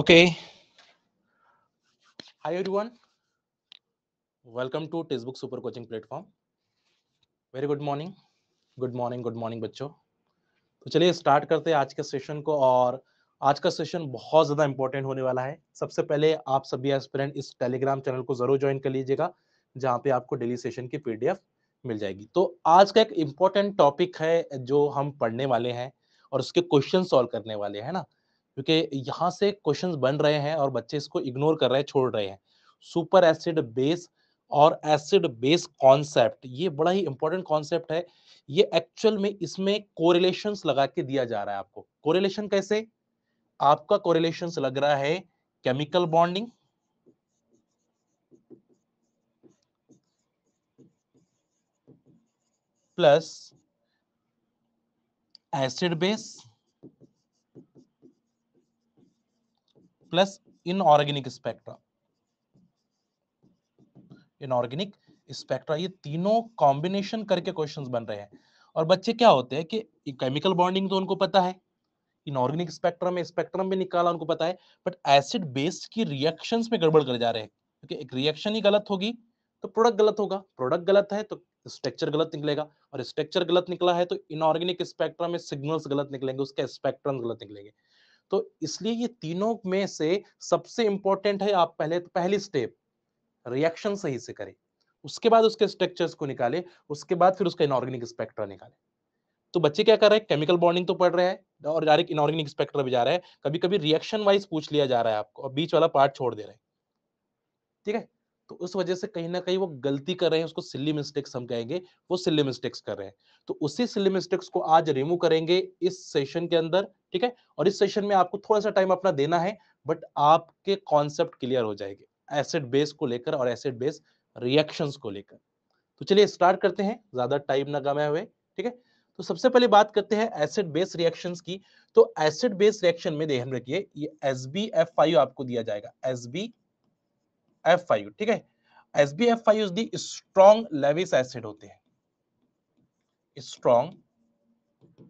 Okay. Hi everyone. Welcome to Textbook Super Coaching Platform. Very good morning good morning good morning बच्चों तो चलिए start करते हैं आज के सेशन को और आज का सेशन बहुत ज़्यादा इंपॉर्टेंट होने वाला है सबसे पहले आप सभी एस्पिरेंट इस टेलीग्राम चैनल को ज़रूर ज्वाइन कर लीजिएगा जहाँ पे आपको डेली सेशन की पीडीएफ मिल जाएगी तो आज का एक इम्पॉर्टेंट टॉपिक है जो हम पढ़ने वाले हैं और उसके क्वेश्चन सॉल्व करने वाले हैं ना क्योंकि यहाँ से क्वेश्चन बन रहे हैं और बच्चे इसको इग्नोर कर रहे हैं छोड़ रहे हैं सुपर एसिड बेस और एसिड बेस कॉन्सेप्ट ये बड़ा ही इंपॉर्टेंट कॉन्सेप्ट है ये एक्चुअल में इसमें कोरिलेशन लगा के दिया जा रहा है आपको कोरिलेशन कैसे आपका कोरिलेशन लग रहा है chemical bonding plus acid base plus inorganic spectra inorganic spectra ये तीनों कॉम्बिनेशन करके क्वेश्चंस बन रहे हैं और बच्चे क्या होते हैं कि केमिकल बॉन्डिंग तो उनको पता है इनऑर्गेनिक स्पेक्ट्रम में स्पेक्ट्रम भी निकाला उनको पता है बट एसिड बेस की रिएक्शंस में गड़बड़ कर जा रहे हैं क्योंकि एक रिएक्शन ही गलत होगी तो प्रोडक्ट गलत होगा प्रोडक्ट गलत है तो स्ट्रक्चर गलत निकलेगा और स्ट्रक्चर गलत निकला है तो इनऑर्गेनिक स्पेक्ट्रम में सिग्नल्स गलत निकलेंगे उसके स्पेक्ट्रम गलत निकलेंगे तो इसलिए ये तीनों में से सबसे इंपॉर्टेंट है आप पहले तो पहली स्टेप रिएक्शन सही से करें उसके बाद उसके स्ट्रक्चर्स को निकाले उसके बाद फिर उसका इनऑर्गेनिक स्पेक्ट्रा निकाले तो बच्चे क्या कर रहे हैं केमिकल बॉन्डिंग तो पढ़ रहे हैं और डायरेक्ट इनऑर्गेनिक स्पेक्ट्रा भी जा रहा है कभी कभी रिएक्शन वाइज पूछ लिया जा रहा है आपको और बीच वाला पार्ट छोड़ दे रहे हैं ठीक है तो उस वजह से कहीं ना कहीं वो गलती कर रहे हैं उसको सिल्ली मिस्टेक्स हम कहेंगे वो सिल्ली मिस्टेक्स कर रहे हैं तो उसी सिल्ली मिस्टेक्स को आज रिमूव करेंगे इस सेशन के अंदर ठीक है और इस सेशन में आपको थोड़ा सा टाइम अपना देना है बट आपके कॉन्सेप्ट क्लियर हो जाएंगे एसिड बेस को लेकर और एसिड बेस रिएक्शन को लेकर तो चलिए स्टार्ट करते हैं ज्यादा टाइम ना गमाए हुए ठीक है तो सबसे पहले बात करते हैं एसिड बेस रिएक्शंस की तो एसिड बेस रिएक्शन में ध्यान रखिए ये एस बी एफ आपको दिया जाएगा एस बी एफ आई ठीक है S B F five the strong Lewis acid होते हैं स्ट्रॉन्ग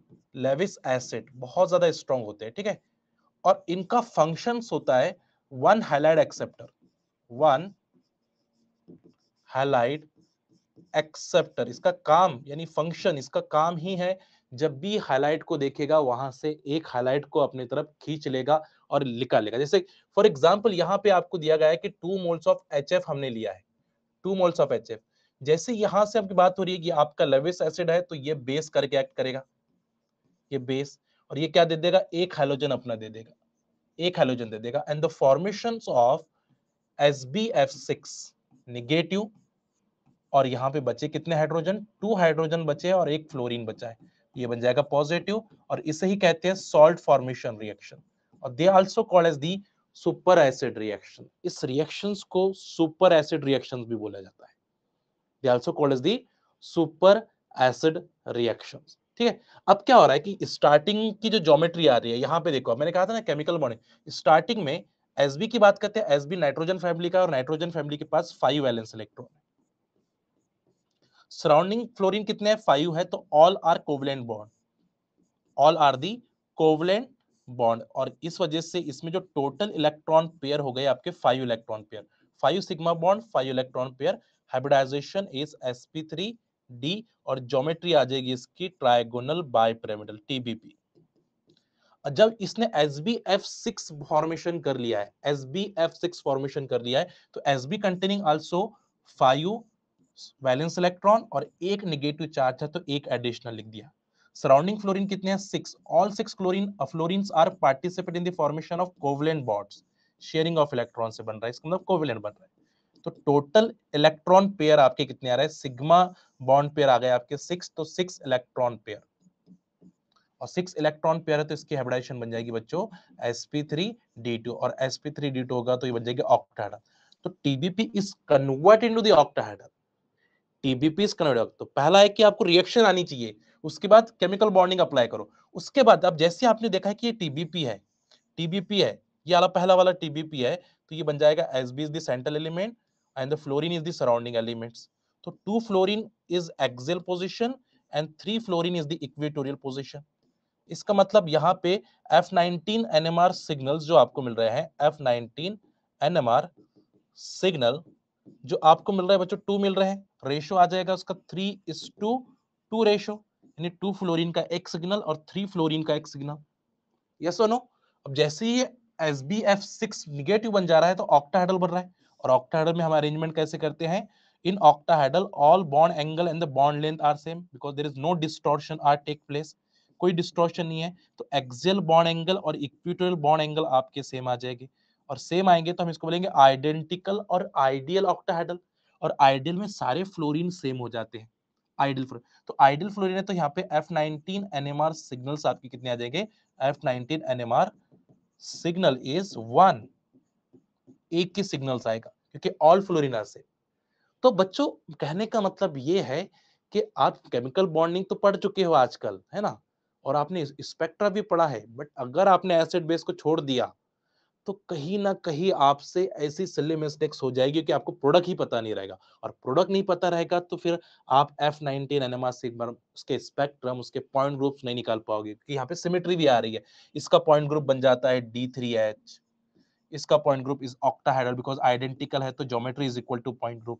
लेविस एसिड बहुत ज्यादा स्ट्रॉन्ग होते हैं ठीक है और इनका फंक्शन होता है one halide acceptor one halide acceptor इसका काम यानी फंक्शन इसका काम ही है जब भी हाईलाइट को देखेगा वहां से एक हाईलाइट को अपनी तरफ खींच लेगा और लिखा लेगा जैसे फॉर एग्जाम्पल यहाँ पे आपको दिया गया है कि टू मोल्स ऑफ एच हमने लिया है टू मोल्स ऑफ एच जैसे यहां से आपकी बात हो रही है कि आपका लविस एसिड है तो ये बेस करके एक्ट करेगा ये बेस और ये क्या दे देगा एक हाइलोजन अपना दे देगा एक हाइलोजन दे देगा and the formation of S B F six negative और यहाँ पे बचे कितने हाइड्रोजन टू हाइड्रोजन बचे और एक फ्लोरीन बचा है ये बन जाएगा पॉजिटिव और इसे ही कहते हैं सॉल्ट फॉर्मेशन रिएक्शन और they also called as the super acid reaction इस रिएक्शंस को सुपर एसिड रिएक्शंस भी बोला जाता है they also called as the super acid reactions ठीक है अब क्या हो रहा है कि स्टार्टिंग की जो ज्योमेट्री आ रही है यहां पे देखो मैंने कहा था ना केमिकल मॉडल स्टार्टिंग में SB की बात करते हैं SB नाइट्रोजन फैमिली का और नाइट्रोजन फैमिली के पास 5 वैलेंस इलेक्ट्रॉन है सराउंडिंग फ्लोरीन कितने हैं 5 है तो all are covalent bond all are the covalent bond और इस वजह से इसमें जो टोटल इलेक्ट्रॉन पेयर हो गए आपके five electron pair five sigma bond five electron pair hybridization is sp3 d और ज्योमेट्री आ जाएगी इसकी ट्राइगोनल बायपिरामिडल टीबीपी जब इसने S B F six formation कर लिया है S B F six formation कर लिया है तो S B containing also five valence electron और एक निगेटिव चार्ज है तो एक एडिशनल लिख दिया surrounding fluorine kitne hain six all six chlorine uh, fluorines are participate in the formation of covalent bonds sharing of electron से बन रहा है इसका मतलब कोविलेंट बन रहा है तो टोटल इलेक्ट्रॉन पेयर आपके कितने आ रहे हैं सिग्मा बॉन्ड पेयर आ गए आपके सिक्स तो सिक्स इलेक्ट्रॉन पेयर और सिक्स इलेक्ट्रॉन पेयर है तो इसकी हाइब्रिडाइजेशन बन जाएगी बच्चों sp3d2 और sp3d2 होगा तो ये बन जाएगा ऑक्टाहेड्रल तो tbp is convert into the octahedral tbp is convert तो पहला है कि आपको रिएक्शन आनी चाहिए उसके बाद केमिकल बॉन्डिंग अप्लाई करो उसके बाद अब जैसे आपने देखा है कि ये टीबीपी है टीबीपी है ये वाला पहला वाला टीबीपी है तो ये बन जाएगा S B is the central element and the fluorine is the surrounding elements तो two fluorine is axial position and three fluorine is the equatorial position इसका मतलब यहाँ पे F19 NMR सिग्नल जो आपको मिल रहे हैं F19 NMR सिग्नल जो आपको मिल रहा है बच्चों टू मिल रहे हैं रेशो आ जाएगा उसका three is to two ratio यानी टू फ्लोरीन का एक सिग्नल और थ्री फ्लोरीन का एक सिग्नल यस और नो अब जैसे ही S B F six negative बन जा रहा है तो ऑक्टाहाइडल बन रहा है और ऑक्टाहाइडल में हम अरेंजमेंट कैसे करते हैं in octahedral all bond angle and the bond length are same because there is no distortion are take place कोई डिस्टोर्शन नहीं है तो एक्सियल बॉन्ड एंगल और इक्विटोरियल बॉन्ड एंगल आपके सेम आ जाएंगे और सेम आएंगे तो हम इसको बोलेंगे आइडेंटिकल और आइडियल ऑक्टाहेडल और आइडियल में सारे फ्लोरीन सेम हो जाते हैं आइडल फ्लोरिन तो आइडल फ्लोरिन है तो यहाँ पे F nineteen N M R signal आपके कितने आ जाएंगे F nineteen N M R signal is one एक के सिग्नल आएगा क्योंकि ऑल फ्लोरिन से तो बच्चों कहने का मतलब ये है कि आप केमिकल बॉन्डिंग तो पढ़ चुके हो आजकल है ना और आपने स्पेक्ट्रा भी पढ़ा है बट अगर आपने एसिड बेस को छोड़ दिया तो कहीं ना कहीं आपसे ऐसी सिल्ली मिस्टेक्स हो जाएगी क्योंकि आपको प्रोडक्ट ही पता नहीं रहेगा और प्रोडक्ट नहीं पता रहेगा तो फिर आप एफ नाइनटीन आर सिग्मा उसके स्पेक्ट्रम उसके पॉइंट ग्रुप्स नहीं निकाल पाओगे क्योंकि यहाँ पे सिमेट्री भी आ रही है इसका पॉइंट ग्रुप बन जाता है डी थ्री एच इसका point group is octahedral because identical है तो geometry is equal to point group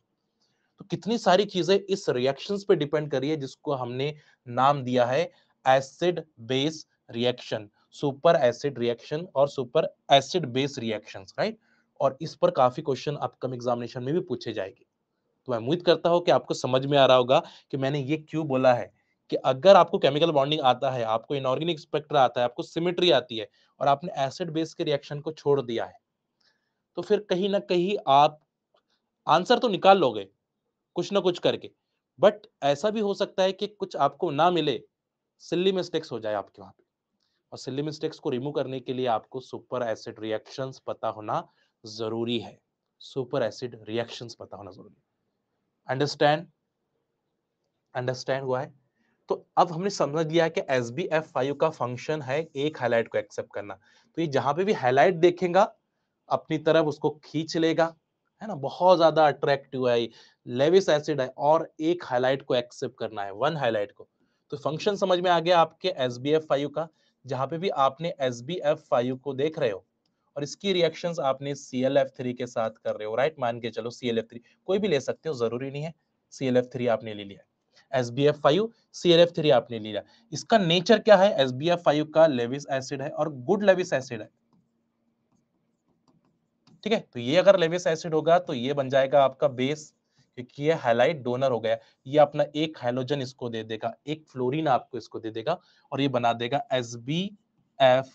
तो कितनी सारी चीजें इस रिएक्शंस पे डिपेंड करी है जिसको हमने नाम दिया है acid base reaction super acid reaction और super acid base reaction right और इस पर काफी क्वेश्चन अपकम एग्जामिनेशन में भी पूछे जाएंगे तो मैं उम्मीद करता हूं कि आपको समझ में आ रहा होगा कि मैंने ये क्यों बोला है कि अगर आपको केमिकल बॉन्डिंग आता है आपको इनऑर्गेनिक स्पेक्ट्रा आता है आपको सिमेट्री आती है और आपने एसिड बेस के रिएक्शन को छोड़ दिया है तो फिर कहीं ना कहीं आप आंसर तो निकाल लोगे कुछ ना कुछ करके बट ऐसा भी हो सकता है कि कुछ आपको ना मिले सिल्ली मिस्टेक्स हो जाए आपके वहां पे और सिली मिस्टेक्स को रिमूव करने के लिए आपको सुपर एसिड रिएक्शंस पता होना जरूरी है सुपर एसिड रिएक्शंस पता होना जरूरी है अंडरस्टैंड अंडरस्टैंड हुआ है तो अब हमने समझ लिया कि एस बी एफ फाइव का फंक्शन है एक हाईलाइट को एक्सेप्ट करना तो ये जहां पे भी हाईलाइट देखेगा अपनी तरफ उसको खींच लेगा है ना बहुत ज्यादा अट्रैक्टिव है लेविस एसिड है और एक हाईलाइट को एक्सेप्ट करना है वन हाईलाइट को तो फंक्शन समझ में आ गया आपके एस बी एफ फाइव का जहां पे भी आपने एस बी एफ फाइव को देख रहे हो और इसकी रिएक्शन आपने सी एल एफ थ्री के साथ कर रहे हो राइट मान के चलो सी एल एफ थ्री कोई भी ले सकते हो जरूरी नहीं है सी एल एफ थ्री आपने ले लिया S B F five C L F three आपने ले लिया इसका नेचर क्या है एस बी एफ फाइव का लेविस एसिड है और गुड लेविस एसिड है ठीक है तो ये अगर लेविस एसिड होगा तो ये बन जाएगा आपका बेस क्योंकि ये हाइलाइट डोनर हो गया ये अपना एक हाइलोजन इसको दे देगा एक फ्लोरीन आपको इसको दे देगा और ये बना देगा S B F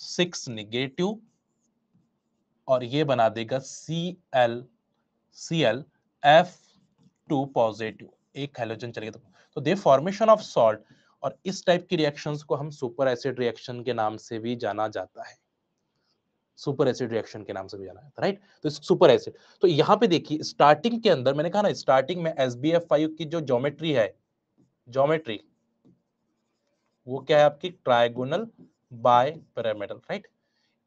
six negative और ये बना देगा C L C L F two positive एक हाइलोजन चलेगा तो, तो दे फॉर्मेशन ऑफ सॉल्ट और इस टाइप की रिएक्शंस को हम सुपर एसिड रिएक्शन के नाम से भी जाना जाता है सुपर एसिड रिएक्शन के नाम से भी जाना जाता है राइट तो सुपर एसिड तो यहाँ पे देखिए स्टार्टिंग के अंदर मैंने कहा ना स्टार्टिंग में एस बी एफ फाइव की जो ज्योमेट्री है ज्योमेट्री वो क्या है आपकी ट्राइगोनल बाय पैरामेटल राइट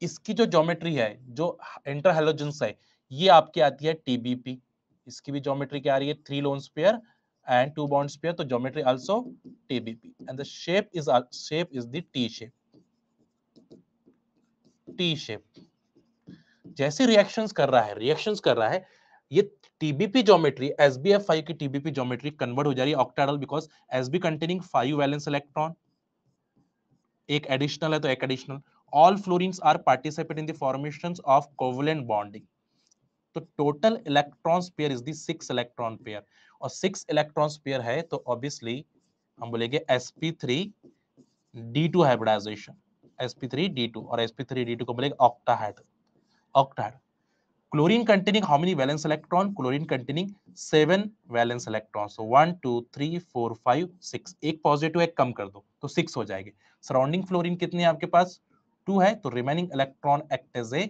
इसकी जो ज्योमेट्री है जो इंटरहेलोजेंस है ये आपकी आती है टीबीपी इसकी भी ज्योमेट्री क्या आ रही है three lone pair and two bond pair तो geometry also TBP and the shape is shape is the T shape T shape जैसे रिएक्शंस कर रहा है रिएक्शंस कर रहा है ये TBP geometry S B F five की टीबीपी ज्योमेट्री कन्वर्ट हो जा रही है octahedral because S B containing five valence electron एक एडिशनल है तो एक additional all fluorines are participate in the formation of covalent bonding तो total electrons pair is the six electron pair और सिक्स इलेक्ट्रॉन्स पेयर है तो obviously हम बोलेंगे sp3 d2 हाइब्रिडाइजेशन sp3d2 और sp3d2 को मिलेगा octahed octahedral chlorine containing how many valence electron chlorine containing seven valence electron so one two three four five six एक positive एक कम कर दो तो सिक्स हो जाएंगे सराउंडिंग फ्लोरीन कितनी है आपके पास टू है तो remaining electron act as a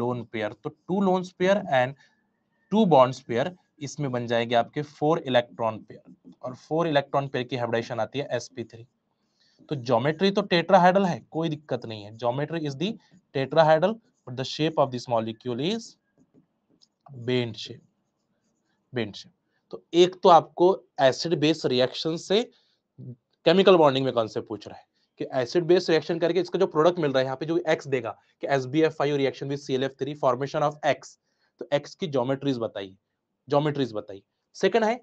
lone pair तो two lone pair and two bonds pair इसमें बन जाएंगे आपके फोर इलेक्ट्रॉन पेयर और फोर इलेक्ट्रॉन पेयर की हाइब्रिडाइजेशन आती है sp3 तो ज्योमेट्री तो टेट्राहाइड्रल है कोई दिक्कत नहीं है geometry is the tetrahedral but the shape of this molecule is bend shape bend shape तो एक तो आपको एसिड बेस रिएक्शन से केमिकल बॉन्डिंग में कॉन्सेप्ट पूछ रहा है कि एसिड बेस रिएक्शन करके इसका जो प्रोडक्ट मिल रहा है यहां पे जो एक्स देगा कि S reaction with C formation of X तो एक्स की ज्योमेट्रीज बताइए ज्योमेट्रीज बताइए सेकंड है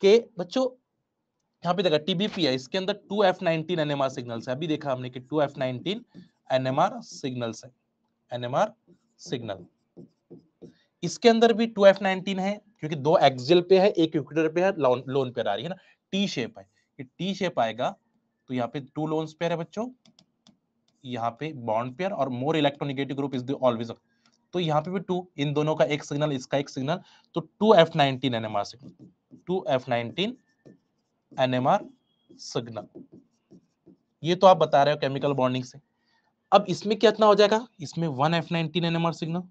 कि बच्चों यहाँ पे देखा है इसके अंदर two F nineteen N M R signal है अभी देखा हमने कि two F nineteen N M R signal है एन एम आर सिग्नल इसके अंदर भी टू एफ नाइनटीन है क्योंकि दो एक्सियल पे है एक इक्विटर पे है लोन पेयर आ रही है ना टी शेप है कि टी शेप आएगा तो यहाँ पे टू लोन पेयर है बच्चों यहाँ पे बॉन्ड पेयर और more electronegative group is always तो यहाँ पे भी टू इन दोनों का एक सिग्नल इसका एक सिग्नल तो two F nineteen N M R signal two F nineteen NMR signal ये तो आप बता रहे हो केमिकल बॉन्डिंग से अब इसमें क्या इतना हो जाएगा इसमें one F nineteen NMR signal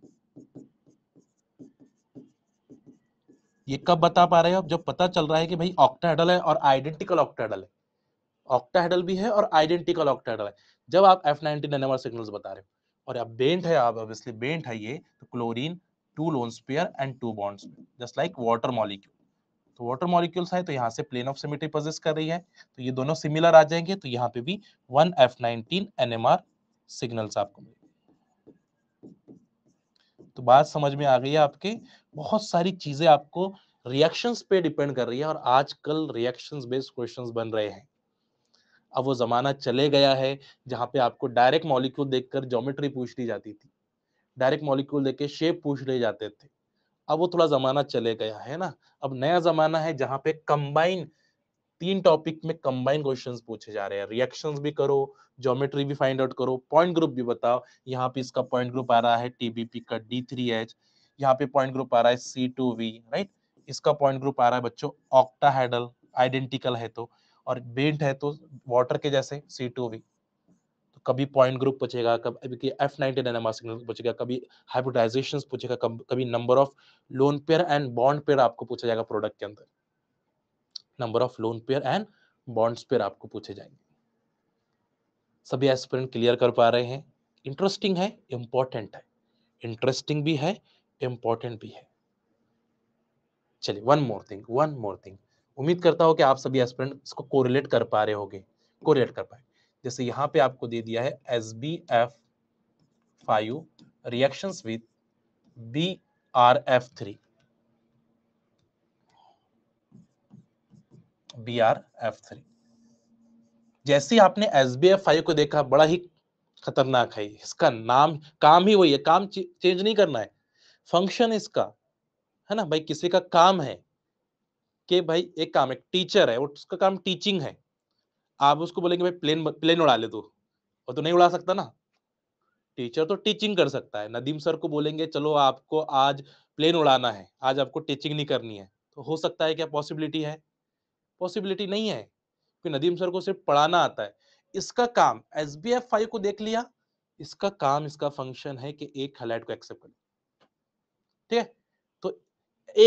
ये कब बता पा रहे हो जब पता चल रहा है कि भाई ऑक्टाहेडल है और आइडेंटिकल ऑक्टाहेडल है ऑक्टाहेडल भी है और आइडेंटिकल ऑक्टाहेडल है जब आप एफ नाइनटीन एनएमआर सिग्नल बता रहे हो और अब बेंट है आप ऑब्वियसली बेंट है ये तो chlorine two lone pair and two bond just like water molecule तो वाटर मॉलिक्यूल्स है तो यहाँ से प्लेन ऑफ सिमिट्री पोजेस कर रही है तो ये दोनों सिमिलर आ जाएंगे तो यहाँ पे भी one F nineteen N M R signals आपको मिलेंगे तो बात समझ में आ गई है आपके बहुत सारी चीजें आपको रिएक्शंस पे डिपेंड कर रही है और आजकल रिएक्शंस बेस्ड क्वेश्चंस बन रहे हैं अब वो जमाना चले गया है जहां पे आपको डायरेक्ट मॉलिक्यूल देखकर ज्योमेट्री पूछ ली जाती थी डायरेक्ट मॉलिक्यूल देख के शेप पूछ ले जाते थे अब वो थोड़ा जमाना चले गया है ना अब नया जमाना है जहां पे कंबाइन तीन टॉपिक में कंबाइन क्वेश्चंस पूछे जा रहे हैं रिएक्शंस भी करो ज्योमेट्री भी फाइंड आउट करो पॉइंट ग्रुप भी बताओ यहाँ पे इसका पॉइंट ग्रुप आ रहा है टीबीपी का डी थ्री एच यहाँ पे पॉइंट ग्रुप आ रहा है सी टू वी राइट इसका पॉइंट ग्रुप आ रहा है बच्चों ऑक्टाहाइडल आइडेंटिकल है तो और बेंट है तो वाटर के जैसे सी टू वी कभी पॉइंट ग्रुप पूछेगा कभी एफ नाइनटी एनएमआर सिग्नल पूछेगा कभी हाइब्रिडाइजेशन पूछेगा कभी number of lone pair and bond pair आपको पूछा जाएगा प्रोडक्ट के अंदर number of lone pair and bonds pair आपको पूछे जाएंगे सभी एस्पिरेंट क्लियर कर पा रहे हैं इंटरेस्टिंग है इंपॉर्टेंट है इंटरेस्टिंग भी है इंपॉर्टेंट भी है चलिए one more thing one more thing उम्मीद करता हूं कि आप सभी एस्पिरेंट इसको कोरिलेट कर पा रहे होगे कोरिलेट कर पाए जैसे यहां पे आपको दे दिया है S B F five reaction with B R F three B R F three जैसे ही आपने एस बी एफ फाइव को देखा बड़ा ही खतरनाक है इसका नाम काम ही वही है काम चेंज नहीं करना है फंक्शन इसका है ना भाई किसी का काम है कि भाई एक काम एक टीचर है उसका काम टीचिंग है आप उसको बोलेंगे भाई प्लेन प्लेन उड़ा ले तो और तो नहीं उड़ा सकता ना टीचर तो टीचिंग कर सकता है नदीम सर को बोलेंगे चलो आपको आज प्लेन उड़ाना है आज आपको टीचिंग नहीं करनी है तो हो सकता है क्या पॉसिबिलिटी है पॉसिबिलिटी नहीं है क्योंकि नदीम सर को सिर्फ पढ़ाना आता है इसका काम एस बी एफ फाइव को देख लिया इसका काम इसका फंक्शन है कि एक हाईलाइट को एक्सेप्ट कर ठीक है तो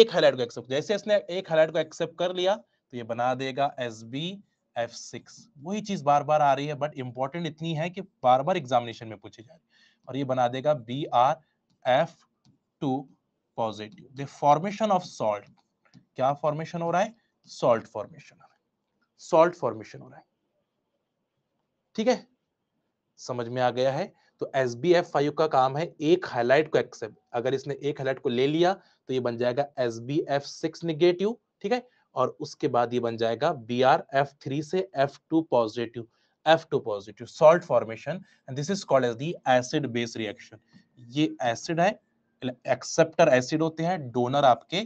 एक हाईलाइट को एक्सेप्ट जैसे इसने एक हाईलाइट को एक्सेप्ट कर लिया तो ये बना देगा एस बी एफ सिक्स वही चीज बार बार आ रही है बट इंपॉर्टेंट इतनी है कि बार बार एग्जामिनेशन में पूछी जा रही है और ये बना देगा B R F two positive the formation of salt क्या फॉर्मेशन हो रहा है सॉल्ट फॉर्मेशन हो रहा है सॉल्ट फॉर्मेशन हो रहा है ठीक है समझ में आ गया है तो एस बी एफ फाइव का काम है एक हाईलाइट को एक्सेप्ट अगर इसने एक हाईलाइट को ले लिया तो ये बन जाएगा S B F six negative ठीक है और उसके बाद ये बन जाएगा बी आर एफ थ्री से F two positive F two positive salt formation and this is called as the acid base reaction ये एसिड है एक्सेप्टर एसिड होते हैं डोनर आपके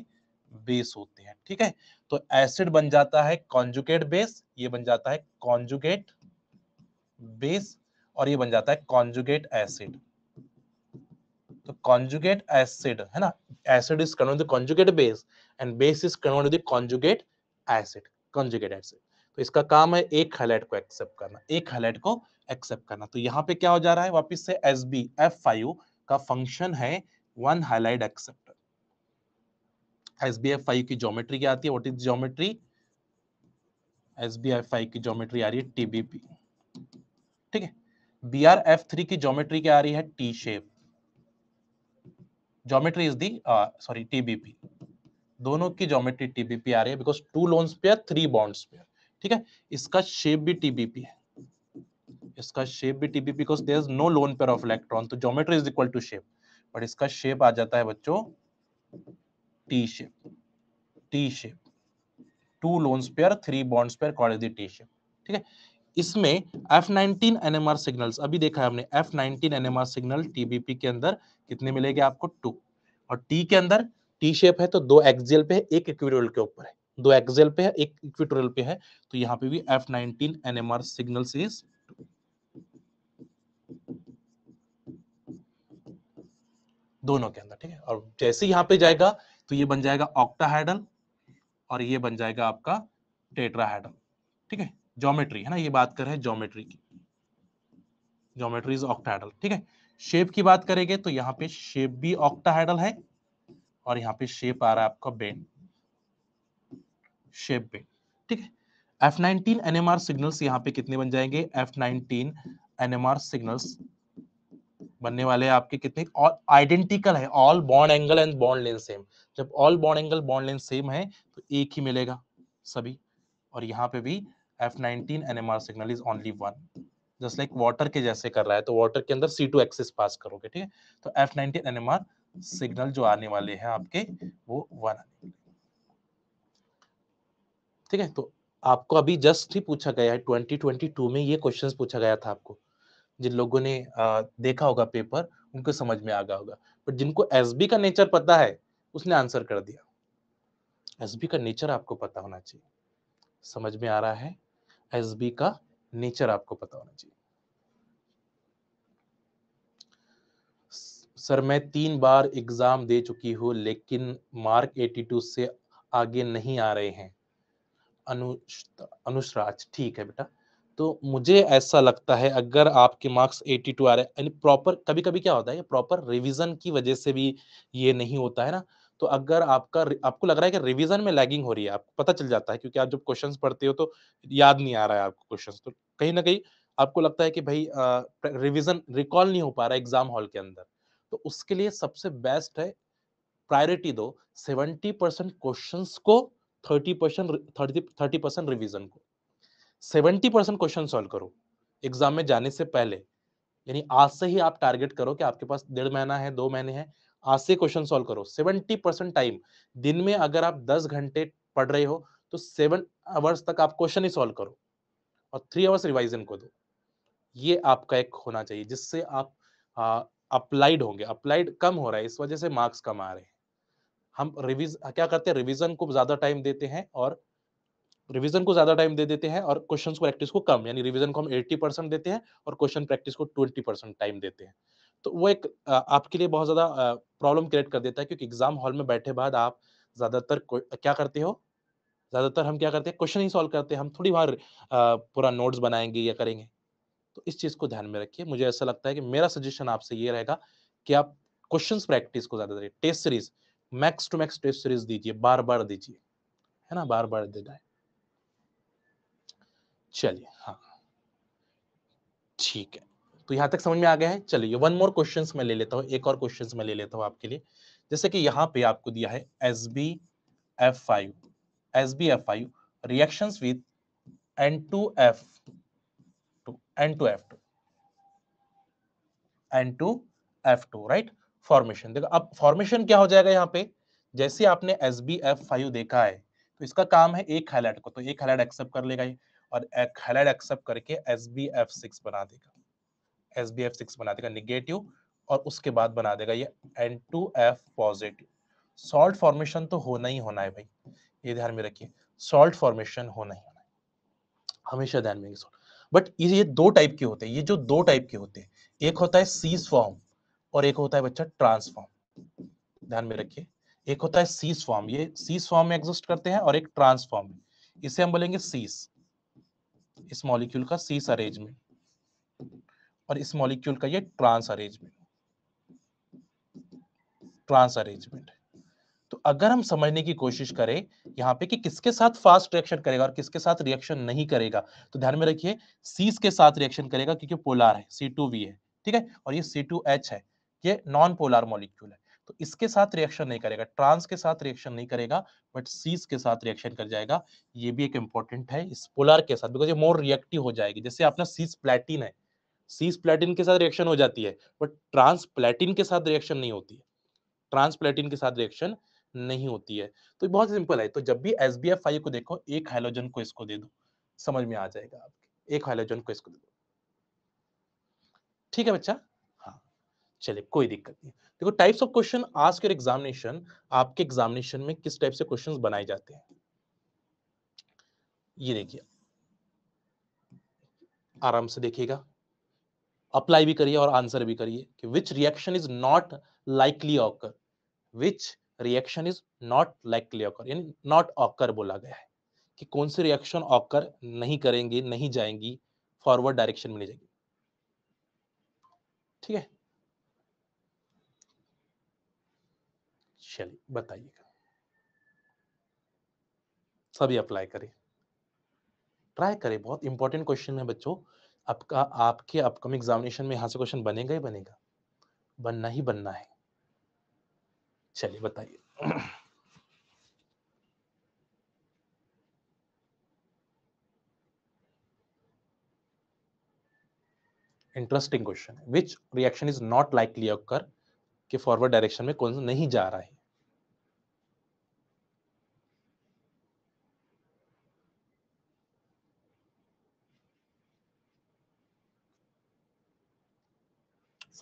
बेस होते हैं ठीक है तो एसिड बन जाता है कॉन्जुकेट बेस ये बन जाता है कॉन्जुकेट बेस और ये बन जाता है कॉन्जुकेट एसिड तो conjugate acid है ना acid is converted to conjugate base and base is converted to conjugate acid conjugate acid तो इसका काम है एक हाइलाइट को एक्सेप्ट करना एक हाइलाइट को एक्सेप्ट करना तो यहाँ पे क्या हो जा रहा है वापस से एस बी एफ फाइव का फंक्शन है one halide acceptor S B F five की ज्योमेट्री क्या आती है what is geometry S B F five की ज्योमेट्री आ रही है टीबीपी ठीक है बी आर एफ थ्री की ज्योमेट्री क्या आ रही है T shape geometry is the sorry TBP दोनों की ज्योमेट्री टीबीपी आ रही है because two lones pair three bonds pair ठीक है इसका शेप भी टीबीपी है इसका शेप भी TBP because there is no lone pair of electron तो geometry is equal to shape but इसका शेप आ जाता है बच्चों T shape T shape two lones pair three bonds pair call is the T shape ठीक है इसमें F19 nineteen NMR signals अभी देखा है हमने F19 nineteen NMR signal TBP के अंदर कितने मिलेंगे आपको टू और टी के अंदर टी शेप है तो दो एक्सियल पे है एक इक्विटोरियल के ऊपर है दो एक्सियल पे है एक इक्विटोरियल पे है तो यहाँ पे भी F19 nineteen NMR signals is दोनों के अंदर ठीक है और जैसे यहाँ पे जाएगा तो ये बन जाएगा ऑक्टाहेड्रल और ये बन जाएगा आपका टेट्राहेड्रल ठीक है ज्योमेट्री है ना ये बात कर रहे हैं ज्योमेट्री की ज्योमेट्री इज ऑक्टाइडल ठीक है शेप की बात करेंगे तो यहाँ पे शेप भी ऑक्टाहाइडल है और यहाँ पे शेप आ रहा है आपका बेन शेप बेन ठीक है एफ नाइनटीन एनएमआर सिग्नल्स यहाँ पे कितने बन जाएंगे एफ नाइनटीन एनएमआर सिग्नल्स बनने वाले आपके कितने और आइडेंटिकल है all bond angle and bond length same जब all bond angle bond length same है तो एक ही मिलेगा सभी और यहाँ पे भी F nineteen N M R signal is only one just like water के जैसे कर रहा है तो वाटर के अंदर सी टू एक्सेस पास करोगे ठीक है तो F nineteen N M R signal जो आने वाले हैं आपके वो वन आने ठीक है तो आपको अभी जस्ट ही पूछा गया है 2022 में ये क्वेश्चन पूछा गया था आपको जिन लोगों ने आ, देखा होगा पेपर उनको समझ में आ गया होगा बट जिनको एस का नेचर पता है उसने आंसर कर दिया एस का नेचर आपको पता होना चाहिए समझ में आ रहा है एस बी का नेचर आपको पता होना चाहिए सर मैं तीन बार एग्जाम दे चुकी हूं लेकिन मार्क 82 से आगे नहीं आ रहे हैं अनुश्राज ठीक है बेटा तो मुझे ऐसा लगता है अगर आपके मार्क्स 82 आ रहे हैं प्रॉपर कभी कभी क्या होता है प्रॉपर रिवीजन की वजह से भी ये नहीं होता है ना तो अगर आपका आपको लग रहा है कि रिविजन में लैगिंग हो रही है आपको पता चल जाता है क्योंकि आप जब क्वेश्चन पढ़ते हो तो याद नहीं आ रहा है आपको क्वेश्चन तो कहीं ना कहीं आपको लगता है कि भाई रिविजन रिकॉल नहीं हो पा रहा एग्जाम हॉल के अंदर तो उसके लिए सबसे बेस्ट है प्रायोरिटी दो सेवेंटी परसेंट क्वेश्चन को thirty percent thirty percent revision को सेवेंटी परसेंट क्वेश्चन सॉल्व करो एग्जाम में जाने से पहले यानी आज से ही आप टारगेट करो कि आपके पास डेढ़ महीना है दो महीने हैं आज से क्वेश्चन सॉल्व करो सेवेंटी परसेंट टाइम दिन में अगर आप दस घंटे पढ़ रहे हो तो सेवन आवर्स तक आप क्वेश्चन ही सॉल्व करो और थ्री आवर्स रिवाइजन को दो ये आपका एक होना चाहिए जिससे आप अप्लाइड होंगे अप्लाइड कम हो रहा है इस वजह से मार्क्स कम आ रहे हैं हम रिविज क्या करते हैं रिविजन को ज्यादा टाइम देते हैं और रिवीजन को ज्यादा टाइम दे देते हैं और क्वेश्चन प्रैक्टिस को कम यानी रिवीजन को हम 80 परसेंट देते हैं और क्वेश्चन प्रैक्टिस को 20 परसेंट टाइम देते हैं तो वो एक आपके लिए बहुत ज़्यादा प्रॉब्लम क्रिएट कर देता है क्योंकि एग्ज़ाम हॉल में बैठे बाद आप ज़्यादातर क्या करते हो ज़्यादातर हम क्या करते हैं क्वेश्चन ही सॉल्व करते हैं हम थोड़ी बार पूरा नोट्स बनाएंगे या करेंगे तो इस चीज़ को ध्यान में रखिए मुझे ऐसा लगता है कि मेरा सजेशन आपसे ये रहेगा कि आप क्वेश्चन प्रैक्टिस को ज़्यादा test series max to max test series दीजिए बार बार दीजिए है ना बार बार देना है चलिए हाँ ठीक है तो यहाँ तक समझ में आ गया है चलिए वन मोर क्वेश्चन में ले लेता हूँ एक और क्वेश्चन में ले लेता हूँ आपके लिए जैसे कि यहाँ पे आपको दिया है S B F five S B F five reaction with N two F two N two F two N two F two right formation देखो अब फॉर्मेशन क्या हो जाएगा यहाँ पे जैसे आपने एस बी एफ फाइव देखा है तो इसका काम है एक हाईलाइट को तो एक हाईलाइट एक्सेप्ट कर लेगा ये और एक हाईलाइट एक्सेप्ट करके एस बी एफ सिक्स बना देगा एस बी एफ सिक्स बना देगा निगेटिव और उसके बाद बना देगा ये N two F positive salt formation तो होना ही होना है भाई ये ध्यान में रखिए सॉल्ट फॉर्मेशन होना ही होना है हमेशा ध्यान में बट ये दो टाइप के होते हैं ये जो दो टाइप के होते हैं एक होता है सीज फॉर्म और एक होता है बच्चा ट्रांसफॉर्म ध्यान में रखिए एक होता है सीज फॉर्म ये सीज फॉर्म में एग्जिस्ट करते हैं और एक ट्रांसफॉर्म इसे हम बोलेंगे सीस इस मॉलिक्यूल का सीस अरेंजमेंट और इस मॉलिक्यूल का ये ट्रांस अरेंजमेंट ट्रांस अरेंजमेंट तो अगर हम समझने की कोशिश करें यहाँ पे कि किसके साथ फास्ट रिएक्शन करेगा और किसके साथ रिएक्शन नहीं करेगा तो ध्यान में रखिए सीस के साथ रिएक्शन करेगा क्योंकि पोलार है सी टू वी है ठीक है और ये सी टू एच है ये नॉन पोलार मॉलिक्यूल है तो इसके साथ रिएक्शन नहीं करेगा ट्रांस के साथ रिएक्शन नहीं करेगा बट सीस के साथ रिएक्शन कर जाएगा ये भी एक इंपॉर्टेंट है इस पोलार के साथ बिकॉज ये मोर रिएक्टिव हो जाएगी जैसे आपने सीस प्लेटिन है सीस प्लेटिन के साथ रिएक्शन हो जाती है बट ट्रांस प्लेटिन के साथ रिएक्शन नहीं होती है ट्रांस प्लेटिन के साथ रिएक्शन नहीं होती है तो बहुत सिंपल है तो जब भी एस बी एफ फाइव को देखो एक हाइलोजन को इसको दे दो समझ में आ जाएगा आपके एक हाइलोजन को इसको दे दो ठीक है बच्चा हाँ चलिए कोई दिक्कत नहीं देखो टाइप्स ऑफ क्वेश्चन आज के एग्जामिनेशन आपके एग्जामिनेशन में किस टाइप से क्वेश्चंस बनाए जाते हैं ये देखिए आराम से देखिएगा अप्लाई भी करिए और आंसर भी करिए कि which reaction is not likely occur which reaction is not likely occur यानी नॉट ऑकर बोला गया है कि कौन सी रिएक्शन ऑकर नहीं करेंगे नहीं जाएंगी फॉरवर्ड डायरेक्शन में नहीं जाएगी ठीक है चलिए बताइएगा सभी अप्लाई करें ट्राई करें बहुत इंपॉर्टेंट क्वेश्चन है बच्चों आपका आपके अपकमिंग एग्जामिनेशन में यहां से क्वेश्चन बनेगा ही बनेगा बनना ही बनना है चलिए बताइए interesting question which reaction is not likely occur के फॉरवर्ड डायरेक्शन में कौन नहीं जा रहा है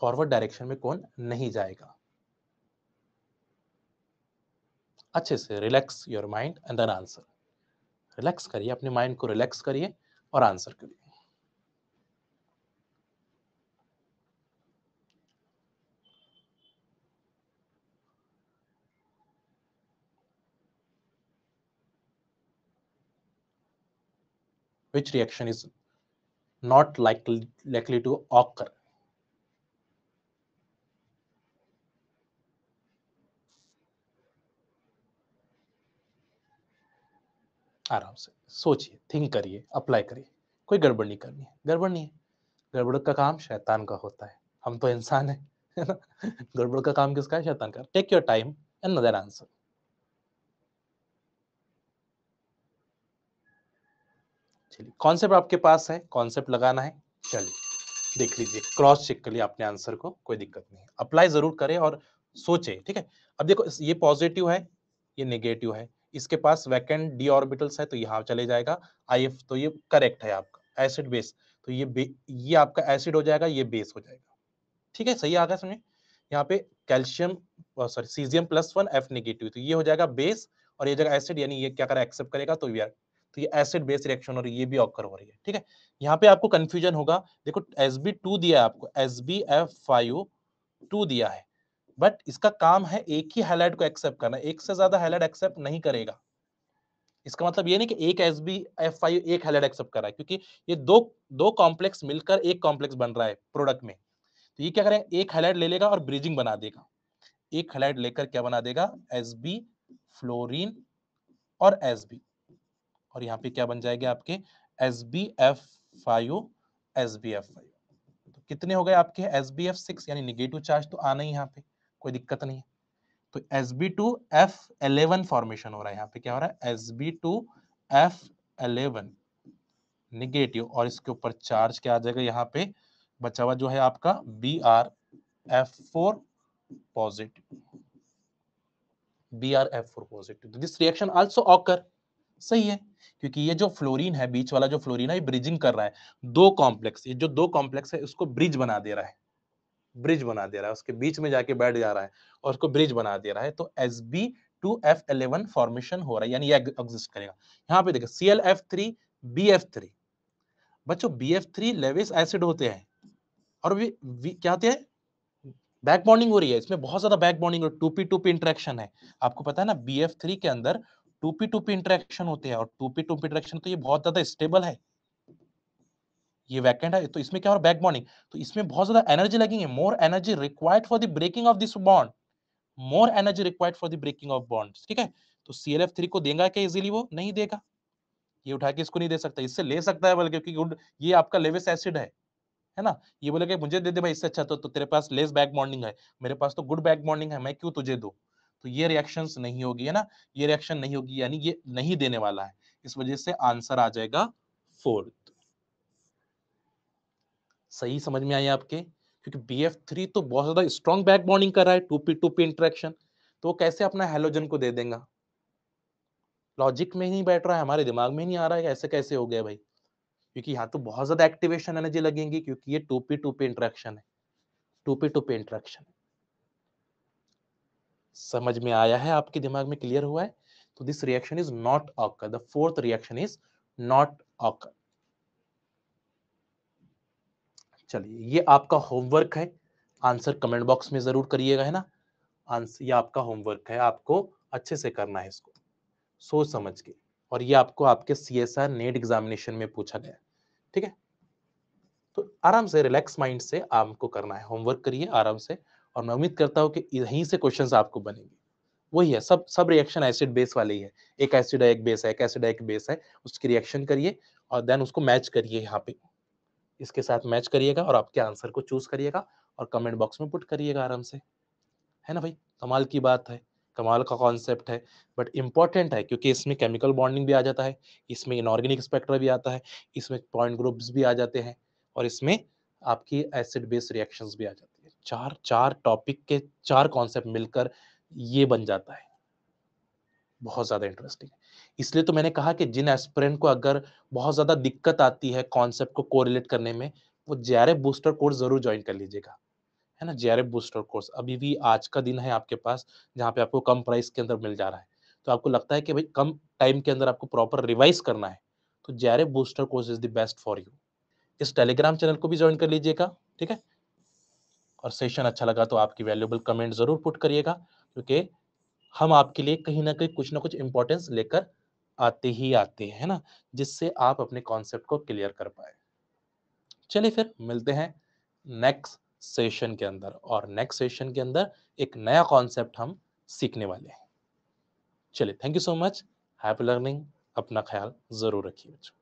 फॉरवर्ड डायरेक्शन में कौन नहीं जाएगा अच्छे से relax your mind and then answer relax करिए अपने माइंड को रिलैक्स करिए और आंसर करिए which reaction is not likely likely to occur आराम से सोचिए थिंक करिए अप्लाई करिए कोई गड़बड़ नहीं करनी है गड़बड़ नहीं है गड़बड़ का काम शैतान का होता है हम तो इंसान है गड़बड़ का काम किसका है शैतान का टेक योर टाइम एंड नदर आंसर चलिए कॉन्सेप्ट आपके पास है कॉन्सेप्ट लगाना है चलिए देख लीजिए क्रॉस चेक कर लिया अपने आंसर को कोई दिक्कत नहीं अप्लाई जरूर करें और सोचे ठीक है अब देखो ये पॉजिटिव है ये नेगेटिव है इसके पास वैकेंट डी ऑर्बिटल्स है तो यहाँ चले जाएगा आई एफ तो ये करेक्ट है आपका एसिड बेस तो ये ये आपका एसिड हो जाएगा ये बेस हो जाएगा ठीक है सही आ गया समझे यहाँ पे calcium sorry caesium plus one F negative तो ये हो जाएगा बेस और ये जगह एसिड यानी ये क्या करेगा एक्सेप्ट करेगा तो यार तो ये एसिड बेस रिएक्शन और ये भी ऑकर हो रही है ठीक है यहाँ पे आपको कंफ्यूजन होगा देखो एस बी टू दिया है आपको S B F five two दिया है बट इसका काम है एक ही हाईलाइट को एक्सेप्ट करना एक से ज्यादा हाईलाइट एक्सेप्ट नहीं करेगा इसका मतलब ये नहीं कि एक एस बी एफ फाइव एक हाईलाइट एक्सेप्ट कर रहा है क्योंकि ये दो दो कॉम्प्लेक्स मिलकर एक कॉम्प्लेक्स बन रहा है प्रोडक्ट में तो ये क्या करेगा एक हाईलाइट ले लेगा और ब्रिजिंग बना देगा एक हाईलाइट लेकर क्या बना देगा एस बी फ्लोरिन और एस बी और यहाँ पे क्या बन जाएगा आपके S B F five S B F five कितने हो गए आपके एस बी एफ सिक्स यानी निगेटिव चार्ज तो आना ही यहाँ पे कोई दिक्कत नहीं है तो S B two F eleven formation हो रहा है यहाँ पे क्या हो रहा है S B two F eleven negative और इसके ऊपर चार्ज क्या आ जाएगा यहाँ पे बचा हुआ जो है आपका B R F four positive B R F four positive this reaction also occur सही है क्योंकि ये जो फ्लोरीन है बीच वाला जो फ्लोरीन है ये ब्रिजिंग कर रहा है दो कॉम्प्लेक्स ये जो दो कॉम्प्लेक्स है उसको ब्रिज बना दे रहा है ब्रिज बना दे रहा है उसके बीच में जाके बैठ जा रहा है और उसको ब्रिज बना दे रहा है तो S B two F eleven formation हो रहा है यानी ये एग्जिस्ट करेगा यहाँ पे देखो C L F three B F three बच्चों B F three Lewis acid होते हैं और वी, वी क्या होते हैं बैक बॉन्डिंग हो रही है इसमें बहुत ज्यादा back bonding two P two P interaction है आपको पता है ना बी एफ थ्री के अंदर two P two P interaction होते हैं और two P two P interaction तो ये बहुत ज्यादा स्टेबल है ये वैकेंट है तो इसमें क्या हो रहा है बैक बॉन्डिंग तो इसमें बहुत ज्यादा एनर्जी लगेंगे more energy required for the breaking of this bond more energy required for the breaking of bond ठीक है तो सी एल एफ थ्री को देगा क्या इजिली वो नहीं देगा ये उठा के इसको नहीं दे सकता इससे ले सकता है बोले क्योंकि ये आपका लेविस एसिड है है ना ये बोले कि मुझे दे दे भाई इससे अच्छा तो, तो तेरे पास लेस बैक बॉन्डिंग है मेरे पास तो गुड बैक बॉन्डिंग है मैं क्यों तुझे दो तो ये रिएक्शन नहीं होगी है ना ये रिएक्शन नहीं होगी यानी ये नहीं देने वाला है इस वजह से आंसर आ जाएगा फोर सही समझ में आए आपके क्योंकि बी एफ थ्री तो बहुत ज्यादा स्ट्रॉन्ग बैक बॉन्डिंग कर रहा है two P two P interaction तो वो कैसे अपना हेलोजन को दे देगा लॉजिक में नहीं बैठ रहा है हमारे दिमाग में नहीं आ रहा है ऐसे कैसे हो गया भाई क्योंकि यहाँ तो बहुत ज्यादा एक्टिवेशन एनर्जी लगेंगी क्योंकि ये two P two P interaction है two P two P interaction समझ में आया है आपके दिमाग में क्लियर हुआ है तो this reaction is not occur the fourth reaction is not occur चलिए ये आपका होमवर्क है आंसर कमेंट बॉक्स में जरूर करिएगा है ना आंसर ये आपका होमवर्क है आपको अच्छे से करना है इसको सोच समझ के और ये आपको आपके C S R NET examination में पूछा गया ठीक है तो आराम से रिलैक्स माइंड से आपको करना है होमवर्क करिए आराम से और मैं उम्मीद करता हूँ कि यहीं से क्वेश्चन आपको बनेंगे वही है सब सब रिएक्शन एसिड बेस वाले ही है एक एसिड है एक बेस है एक एसिड है एक बेस है उसकी रिएक्शन करिए और देन उसको मैच करिए यहाँ पे इसके साथ मैच करिएगा और आपके आंसर को चूज करिएगा और कमेंट बॉक्स में पुट करिएगा आराम से है ना भाई कमाल की बात है कमाल का कॉन्सेप्ट है बट इम्पॉर्टेंट है क्योंकि इसमें केमिकल बॉन्डिंग भी आ जाता है इसमें इनऑर्गेनिक स्पेक्ट्रा भी आता है इसमें पॉइंट ग्रुप्स भी आ जाते हैं और इसमें आपकी एसिड बेस रिएक्शन भी आ जाती है चार चार टॉपिक के चार कॉन्सेप्ट मिलकर ये बन जाता है बहुत ज़्यादा इंटरेस्टिंग है इसलिए तो मैंने कहा कि जिन एस्पिरेंट को अगर बहुत ज़्यादा दिक्कत आती है कॉन्सेप्ट को कोरिलेट करने में वो जे बूस्टर कोर्स ज़रूर ज्वाइन कर लीजिएगा है ना जे बूस्टर कोर्स अभी भी आज का दिन है आपके पास जहाँ पे आपको कम प्राइस के अंदर मिल जा रहा है तो आपको लगता है कि भाई कम टाइम के अंदर आपको प्रॉपर रिवाइज करना है तो J booster course is the best for you इस टेलीग्राम चैनल को भी ज्वाइन कर लीजिएगा ठीक है और सेशन अच्छा लगा तो आपकी वैल्यूबल कमेंट ज़रूर पुट करिएगा क्योंकि हम आपके लिए कहीं ना कहीं कुछ ना कुछ इंपॉर्टेंस लेकर आते ही आते हैं ना जिससे आप अपने कॉन्सेप्ट को क्लियर कर पाए चलिए फिर मिलते हैं नेक्स्ट सेशन के अंदर और नेक्स्ट सेशन के अंदर एक नया कॉन्सेप्ट हम सीखने वाले हैं चलिए thank you so much happy learning अपना ख्याल ज़रूर रखिए बच्चों